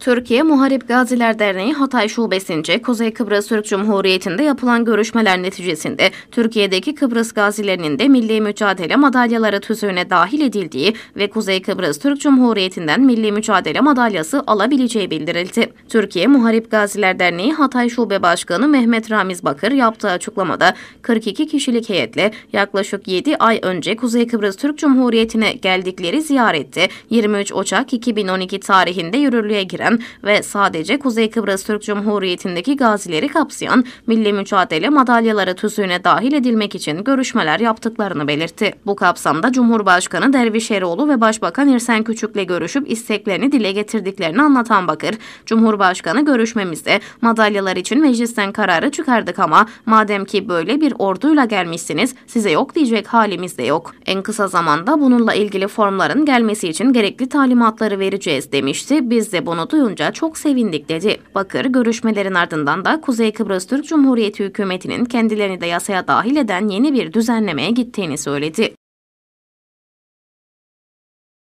Türkiye Muharip Gaziler Derneği Hatay Şubesince Kuzey Kıbrıs Türk Cumhuriyeti'nde yapılan görüşmeler neticesinde Türkiye'deki Kıbrıs gazilerinin de milli mücadele madalyaları tüzüğüne dahil edildiği ve Kuzey Kıbrıs Türk Cumhuriyeti'nden milli mücadele madalyası alabileceği bildirildi. Türkiye Muharip Gaziler Derneği Hatay Şube Başkanı Mehmet Ramiz Bakır yaptığı açıklamada 42 kişilik heyetle yaklaşık 7 ay önce Kuzey Kıbrıs Türk Cumhuriyeti'ne geldikleri ziyarette 23 Ocak 2012 tarihinde yürürlüğe giren içeren ve sadece Kuzey Kıbrıs Türk Cumhuriyeti'ndeki gazileri kapsayan milli mücadele madalyaları tüzüğüne dahil edilmek için görüşmeler yaptıklarını belirtti. Bu kapsamda Cumhurbaşkanı Derviş Eroğlu ve Başbakan İrsen Küçük'le görüşüp isteklerini dile getirdiklerini anlatan Bakır, Cumhurbaşkanı görüşmemizde madalyalar için meclisten kararı çıkardık ama madem ki böyle bir orduyla gelmişsiniz size yok diyecek halimiz de yok. En kısa zamanda bununla ilgili formların gelmesi için gerekli talimatları vereceğiz demişti. Biz de bunu duyunca çok sevindik dedi. Bakır görüşmelerin ardından da Kuzey Kıbrıs Türk Cumhuriyeti hükümetinin kendilerini de yasaya dahil eden yeni bir düzenlemeye gittiğini söyledi.